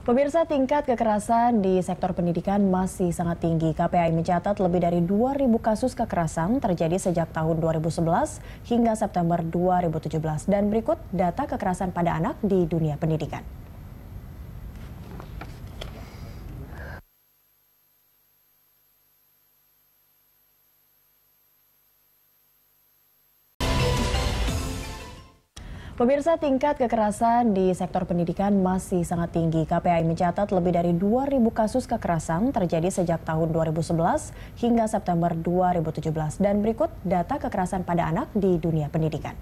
Pemirsa tingkat kekerasan di sektor pendidikan masih sangat tinggi. KPI mencatat lebih dari 2.000 kasus kekerasan terjadi sejak tahun 2011 hingga September 2017. Dan berikut data kekerasan pada anak di dunia pendidikan. Pemirsa tingkat kekerasan di sektor pendidikan masih sangat tinggi. KPI mencatat lebih dari 2.000 kasus kekerasan terjadi sejak tahun 2011 hingga September 2017. Dan berikut data kekerasan pada anak di dunia pendidikan.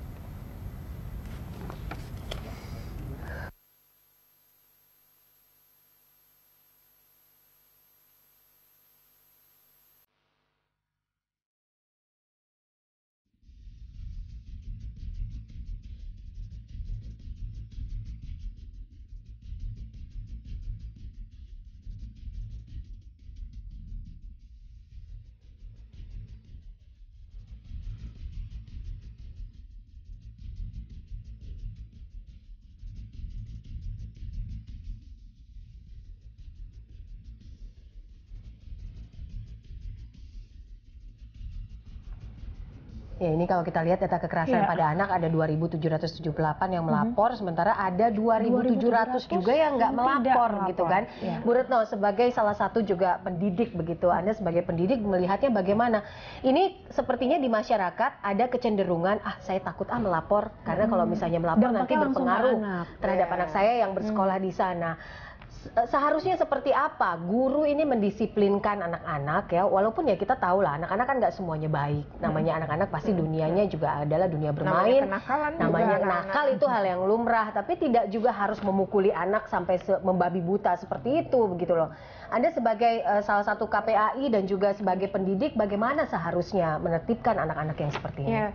Ya ini kalau kita lihat data kekerasan ya. pada anak ada 2.778 yang melapor, hmm. sementara ada 2.700 juga yang nggak melapor gitu kan. Ya. Bu Retno sebagai salah satu juga pendidik begitu, Anda sebagai pendidik melihatnya bagaimana? Ini sepertinya di masyarakat ada kecenderungan ah saya takut ah melapor karena hmm. kalau misalnya melapor Dan nanti berpengaruh anak. terhadap ya. anak saya yang mm. bersekolah hmm. di sana. Eh, seharusnya seperti apa guru ini mendisiplinkan anak-anak ya walaupun ya kita tahu lah anak-anak kan nggak semuanya baik hmm. namanya anak-anak pasti hmm. dunianya ya. juga adalah dunia bermain namanya nakal itu hal yang lumrah tapi tidak juga harus memukuli anak sampai membabi buta seperti itu begitu loh anda sebagai eh, salah satu KPAI dan juga sebagai pendidik bagaimana seharusnya menertibkan anak-anak yang seperti ini ya,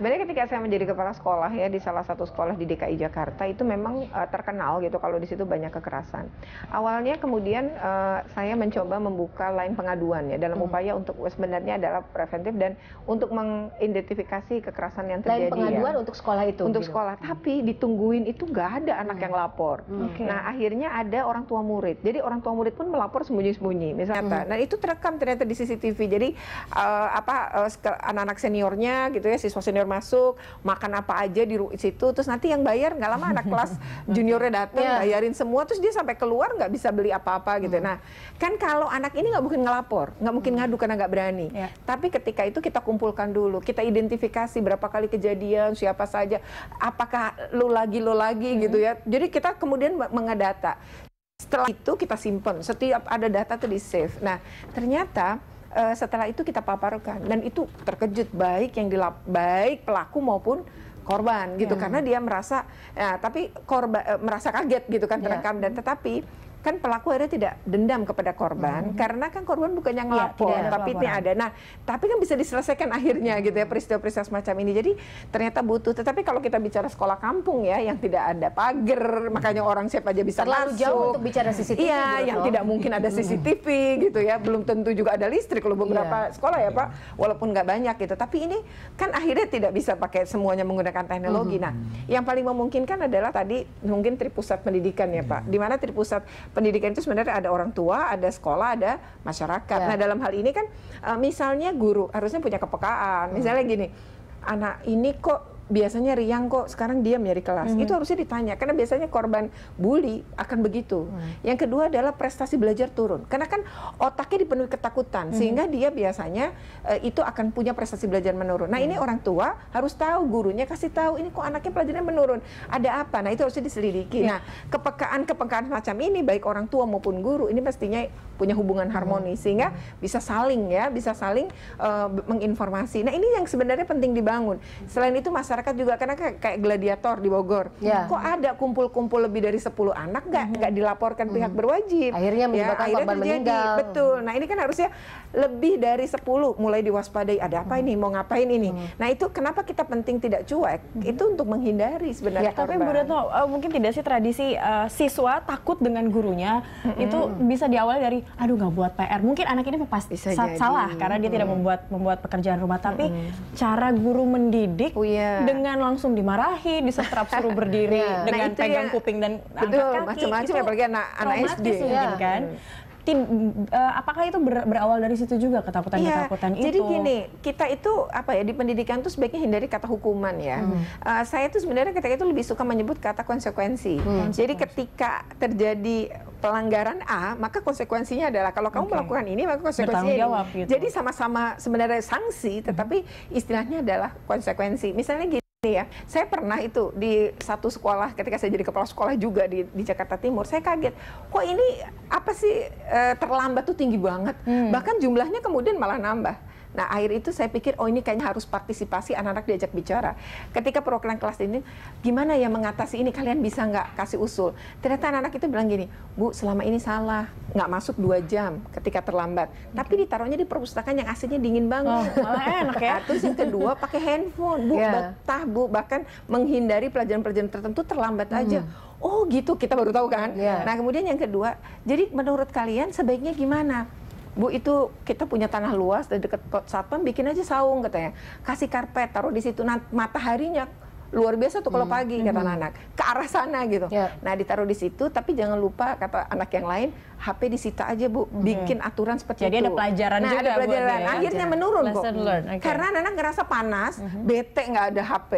sebenarnya ketika saya menjadi kepala sekolah ya di salah satu sekolah di DKI Jakarta itu memang uh, terkenal gitu kalau di situ banyak kekerasan. Awalnya kemudian uh, saya mencoba membuka line pengaduan ya dalam hmm. upaya untuk sebenarnya adalah preventif dan untuk mengidentifikasi kekerasan yang terjadi. Line ya. pengaduan ya. untuk sekolah itu. Untuk gitu. sekolah, hmm. tapi ditungguin itu nggak ada anak hmm. yang lapor. Okay. Hmm. Nah akhirnya ada orang tua murid. Jadi orang tua murid pun melapor sembunyi-sembunyi misalnya. Hmm. Nah itu terekam ternyata di CCTV. Jadi uh, apa anak-anak seniornya gitu ya siswa senior masuk makan apa aja di situ terus nanti yang bayar nggak lama anak kelas juniornya datang yeah. bayarin semua terus dia sampai keluar nggak bisa beli apa-apa gitu hmm. nah kan kalau anak ini nggak mungkin ngelapor nggak mungkin hmm. ngadu karena nggak berani yeah. tapi ketika itu kita kumpulkan dulu kita identifikasi berapa kali kejadian siapa saja apakah lu lagi lu lagi hmm. gitu ya jadi kita kemudian mengedata setelah itu kita simpen setiap ada data itu di save nah ternyata uh, setelah itu kita paparkan dan itu terkejut baik yang dilap baik pelaku maupun korban gitu yeah. karena dia merasa ya, tapi korban uh, eh, merasa kaget gitu kan iya. terekam yeah. dan tetapi kan pelaku akhirnya tidak dendam kepada korban -hmm. karena kan korban bukannya ngelapor ya, tapi ini ada nah tapi kan bisa diselesaikan akhirnya gitu ya peristiwa-peristiwa semacam ini jadi ternyata butuh tetapi kalau kita bicara sekolah kampung ya yang tidak ada pagar makanya orang siapa aja bisa terlalu masuk. jauh untuk bicara CCTV iya gitu yang loh. tidak mungkin ada mm-hmm. CCTV gitu ya belum tentu juga ada listrik loh beberapa yeah. sekolah ya iya. Pak walaupun nggak banyak gitu tapi ini kan akhirnya tidak bisa pakai semuanya menggunakan teknologi -hmm. nah yang paling memungkinkan adalah tadi mungkin tripusat pendidikan ya Pak iya. di mana tripusat pendidikan itu sebenarnya ada orang tua, ada sekolah, ada masyarakat. Ya. Nah, dalam hal ini kan eh, misalnya guru harusnya punya kepekaan. Hmm. Misalnya gini, anak ini kok biasanya riang kok sekarang diam ya di kelas. -hmm. Itu harusnya ditanya karena biasanya korban bully akan begitu. -hmm. Yang kedua adalah prestasi belajar turun. Karena kan otaknya dipenuhi ketakutan -hmm. sehingga dia biasanya e, itu akan punya prestasi belajar menurun. Nah, -hmm. ini mhm. orang tua harus tahu gurunya kasih tahu ini kok anaknya pelajarannya menurun. Ada apa? Nah, itu harusnya diselidiki. Yeah. Nah, kepekaan-kepekaan macam ini baik orang tua maupun guru ini mestinya punya hubungan harmoni -hmm. sehingga bisa saling ya, bisa saling e, menginformasi. Nah, ini yang sebenarnya penting dibangun. Mhm. Selain itu masyarakat masyarakat juga karena kayak, kayak gladiator di Bogor. Yeah. Kok ada kumpul-kumpul lebih dari 10 anak nggak mm -hmm. nggak dilaporkan mm -hmm. pihak berwajib. Akhirnya ya, menyebabkan ya, korban meninggal. Betul. Nah, ini kan harusnya lebih dari 10 mulai diwaspadai ada apa mm -hmm. ini, mau ngapain ini. Mm -hmm. Nah, itu kenapa kita penting tidak cuek? Mm -hmm. Itu untuk menghindari sebenarnya. Ya, tapi Bu Retno, uh, mungkin tidak sih tradisi uh, siswa takut dengan gurunya mm -hmm. itu bisa diawali dari aduh nggak buat PR. Mungkin anak ini pasti bisa salah jadi. karena dia mm -hmm. tidak membuat membuat pekerjaan rumah, tapi mm -hmm. cara guru mendidik oh, yeah dengan langsung dimarahi, disetrap suruh berdiri yeah. Iya. dengan nah, pegang ya, kuping dan betul, angkat kaki. macam-macam apalagi anak anak SD ya. mungkin kan. Hmm. Tid, uh, eh, apakah itu ber, berawal dari situ juga ketakutan ya, ketakutan itu? Jadi gini, kita itu apa ya di pendidikan tuh sebaiknya hindari kata hukuman ya. Hmm. Uh, saya tuh sebenarnya ketika itu lebih suka menyebut kata konsekuensi. Hmm. Jadi ketika terjadi pelanggaran A, maka konsekuensinya adalah kalau kamu okay. melakukan ini maka konsekuensinya ini. Gitu. Jadi sama-sama sebenarnya sanksi, hmm. tetapi istilahnya adalah konsekuensi. Misalnya gini ya, saya pernah itu di satu sekolah ketika saya jadi kepala sekolah juga di, di Jakarta Timur, saya kaget, kok ini apa sih e, terlambat tuh tinggi banget, hmm. bahkan jumlahnya kemudian malah nambah. Nah, akhir itu saya pikir, oh ini kayaknya harus partisipasi anak-anak diajak bicara. Ketika perwakilan kelas ini, gimana ya mengatasi ini? Kalian bisa nggak kasih usul? Ternyata anak-anak itu bilang gini, Bu, selama ini salah. Nggak masuk dua jam ketika terlambat. Okay. Tapi ditaruhnya di perpustakaan yang aslinya dingin banget. Oh, enak ya. terus yang kedua, pakai handphone. Bu, yeah. betah, Bu. Bahkan menghindari pelajaran-pelajaran tertentu terlambat hmm. aja. Oh gitu, kita baru tahu kan? Yeah. Nah, kemudian yang kedua, jadi menurut kalian sebaiknya gimana? Bu itu kita punya tanah luas dan dekat satpam bikin aja saung katanya. Kasih karpet taruh di situ nanti mataharinya luar biasa tuh kalau hmm. pagi hmm, kata hmm. anak ke arah sana gitu. Yeah. Nah ditaruh di situ tapi jangan lupa kata anak yang lain HP disita aja bu, hmm. bikin aturan seperti Jadi itu. Jadi ada pelajaran nah, juga. ada pelajaran. Bu, ya. akhirnya menurun kok. Okay. Karena anak ngerasa panas, hmm, hmm. bete nggak ada HP,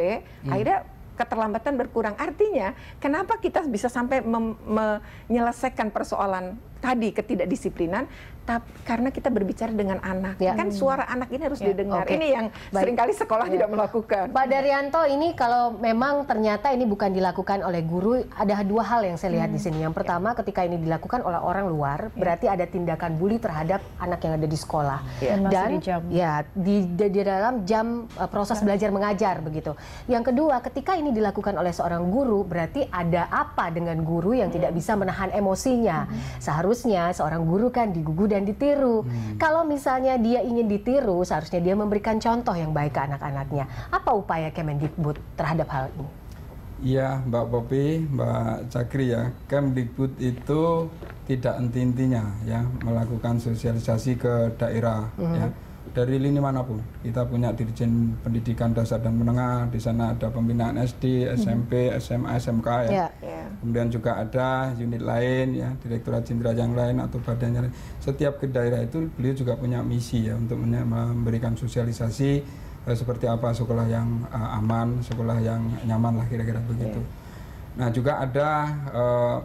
hmm. akhirnya keterlambatan berkurang. Artinya kenapa kita bisa sampai menyelesaikan persoalan tadi ketidakdisiplinan tapi karena kita berbicara dengan anak ya. kan suara anak ini harus ya. didengar okay. ini yang Baik. seringkali sekolah ya. tidak melakukan Pak Daryanto ini kalau memang ternyata ini bukan dilakukan oleh guru ada dua hal yang saya lihat hmm. di sini yang ya. pertama ya. ketika ini dilakukan oleh orang luar ya. berarti ada tindakan bully terhadap anak yang ada di sekolah ya. dan, dan di jam. ya di, di, di dalam jam uh, proses ya. belajar mengajar begitu yang kedua ketika ini dilakukan oleh seorang guru berarti ada apa dengan guru yang hmm. tidak bisa menahan emosinya hmm. seharusnya seharusnya seorang guru kan digugu dan ditiru. Hmm. Kalau misalnya dia ingin ditiru, seharusnya dia memberikan contoh yang baik ke anak-anaknya. Apa upaya Kemendikbud terhadap hal ini? Iya, Mbak Popi, Mbak Cakri ya. Kemdikbud itu tidak inti-intinya ya melakukan sosialisasi ke daerah ya. -hmm. ya dari lini manapun. Kita punya dirjen pendidikan dasar dan menengah, di sana ada pembinaan SD, mhm. SMP, SMA, SMK ya. Yeah, yeah. Kemudian juga ada unit lain ya, direkturat jenderal yang lain atau badannya. Setiap ke daerah itu beliau juga punya misi ya untuk memberikan sosialisasi eh, seperti apa sekolah yang eh, aman, sekolah yang nyaman lah kira-kira begitu. Yeah. Nah, juga ada eh,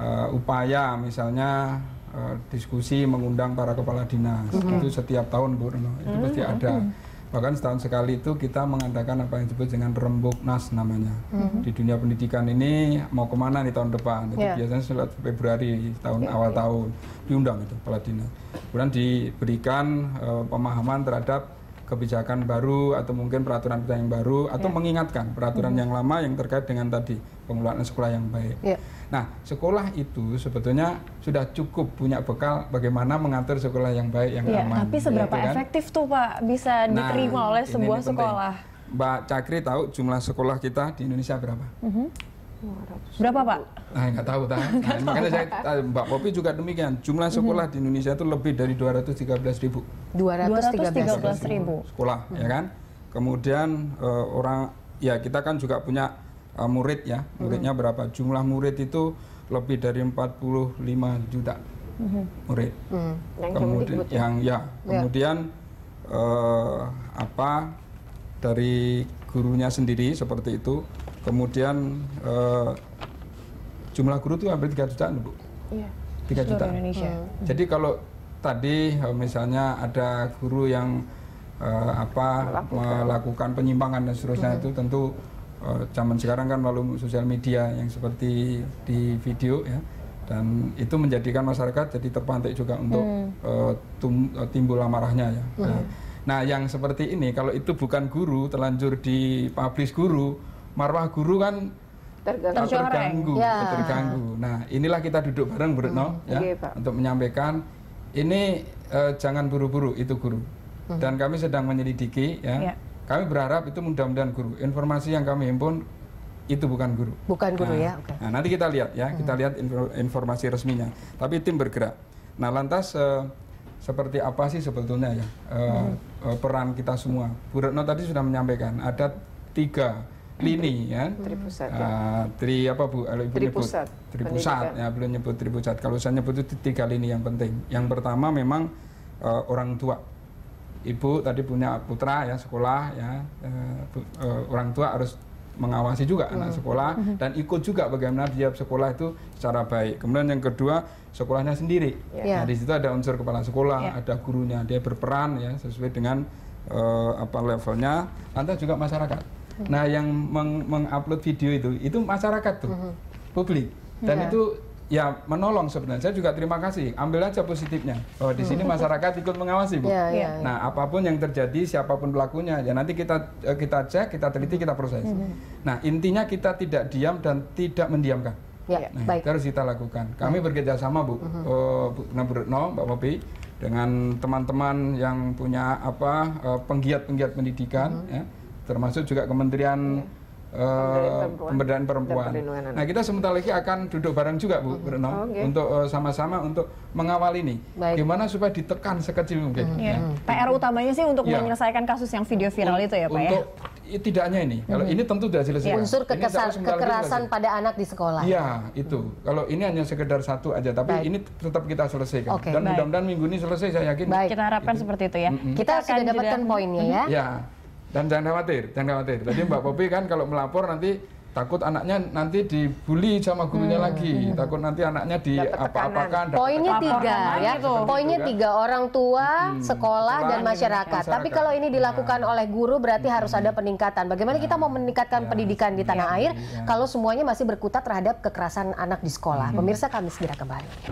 eh, upaya misalnya Eh, diskusi mengundang para kepala dinas mm-hmm. itu setiap tahun Bu Reno itu mm-hmm. pasti ada mm-hmm. bahkan setahun sekali itu kita mengadakan apa yang disebut dengan rembuk nas namanya mm-hmm. di dunia pendidikan ini mau kemana nih tahun depan itu yeah. biasanya setelah Februari tahun okay, awal tahun diundang itu kepala dinas kemudian diberikan uh, pemahaman terhadap kebijakan baru atau mungkin peraturan kita yang baru atau yeah. mengingatkan peraturan -hmm. yang lama yang terkait dengan tadi pengelolaan sekolah yang baik. Yeah. Nah, sekolah itu sebetulnya sudah cukup punya bekal bagaimana mengatur sekolah yang baik yang yeah, aman. Tapi ya seberapa ya, kan? efektif tuh Pak bisa nah, diterima oleh sebuah sekolah? Penting. Mbak Cakri tahu jumlah sekolah kita di Indonesia berapa? Mm -hmm. Berapa Pak? Ah, nah, nggak tahu, tahu. Nah, makanya saya, eh, Mbak Popi juga demikian. Jumlah mhm. sekolah di Indonesia itu lebih dari 213 ribu. 213 ribu. Sekolah, hmm. ya mhm. kan? Kemudian uh, orang, ya kita kan juga punya uh, murid ya. Mhm. Muridnya hmm. berapa? Jumlah murid itu lebih dari 45 juta murid. Hmm. kemudian, ya? yang ya, ya. kemudian uh, apa dari gurunya sendiri seperti itu Kemudian eh, jumlah guru itu hampir 3 jutaan, Bu. Iya. 3 juta. Indonesia. Hmm. hmm. Jadi kalau tadi eh, misalnya ada guru yang eh, apa melakukan. melakukan penyimpangan dan seterusnya hmm. itu tentu eh, zaman sekarang kan melalui sosial media yang seperti di video ya dan itu menjadikan masyarakat jadi terpantik juga untuk hmm. uh, tum, uh, timbul amarahnya ya. Hmm. Nah, yang seperti ini kalau itu bukan guru terlanjur di publish guru marwah guru kan terganggu. terganggu, ya. terganggu. Nah, inilah kita duduk bareng Bruno hmm. ya okay, untuk menyampaikan ini eh, jangan buru-buru itu guru. Hmm. Dan kami sedang menyelidiki ya. Yeah. Kami berharap itu mudah-mudahan guru. Informasi yang kami himpun itu bukan guru. Bukan guru nah, ya. Okay. Nah, nanti kita lihat ya, hmm. kita lihat informasi resminya. Tapi tim bergerak. Nah, lantas eh, seperti apa sih sebetulnya ya eh, hmm. Eh, peran kita semua? Bu Retno tadi sudah menyampaikan ada tiga lini ya. Tripusat. Uh, tri apa Bu? Kalau Ibu tripusat. nyebut tripusat pusat, ya, belum nyebut tripusat. Kalau saya nyebut itu tiga lini yang penting. Yang pertama memang uh, orang tua. Ibu tadi punya putra ya sekolah ya. Uh, uh, orang tua harus mengawasi juga hmm. anak sekolah hmm. dan ikut juga bagaimana dia sekolah itu secara baik. Kemudian yang kedua, sekolahnya sendiri. Yeah. Nah, di situ ada unsur kepala sekolah, yeah. ada gurunya, dia berperan ya sesuai dengan uh, apa levelnya. Lantas juga masyarakat Nah, yang mengupload meng video itu itu masyarakat tuh, -hmm. publik. Dan yeah. itu ya menolong sebenarnya. Saya juga terima kasih. Ambil aja positifnya. Oh, di sini mm-hmm. masyarakat ikut mengawasi, Bu. Yeah, yeah, iya. nah, apapun yang terjadi, siapapun pelakunya, ya nanti kita eh, kita cek, kita teliti, kita proses. -hmm. Nah, intinya kita tidak diam dan tidak mendiamkan. Ya, nah, baik. harus kita lakukan. Kami ya. bekerja sama, Bu. Uh -huh. uh, Bu Retno, Mbak Popi dengan teman-teman yang punya apa eh, penggiat-penggiat pendidikan uh mm-hmm. -huh. ya termasuk juga Kementerian uh, Pemberdayaan perempuan. perempuan. Nah, kita sebentar lagi akan duduk bareng juga Bu uh oh, okay. untuk eh, sama-sama untuk mengawal ini. Baik. Gimana supaya ditekan sekecil mungkin. Hmm. Ya. Hmm. PR utamanya sih untuk ya. menyelesaikan kasus yang video viral itu ya Pak ya? untuk, ya. tidak hanya ini. Kalau hmm. ini tentu sudah selesai. Ya. Unsur kekesan, kekerasan pada anak di sekolah. Iya, itu. Kalau ini hanya sekedar satu aja, tapi Baik. ini tetap kita selesaikan. Okay. Dan mudah-mudahan minggu ini selesai saya yakin. Baik. Kita harapkan itu. seperti itu ya. Mm-hmm. Kita, kita sudah dapatkan poinnya ya. Ya. Dan jangan khawatir, jangan khawatir. Tadi Mbak Popi kan kalau melapor nanti takut anaknya nanti dibully sama gurunya hmm. lagi takut nanti anaknya di apa-apakan poinnya tiga ya gitu. poinnya tiga orang tua hmm. sekolah dan masyarakat. masyarakat tapi kalau ini dilakukan ya. oleh guru berarti harus ada hmm. peningkatan bagaimana ya. kita nah. mau meningkatkan ya. pendidikan di tanah iya. air iya. kalau semuanya masih berkutat terhadap kekerasan anak di sekolah hmm. pemirsa kami segera kembali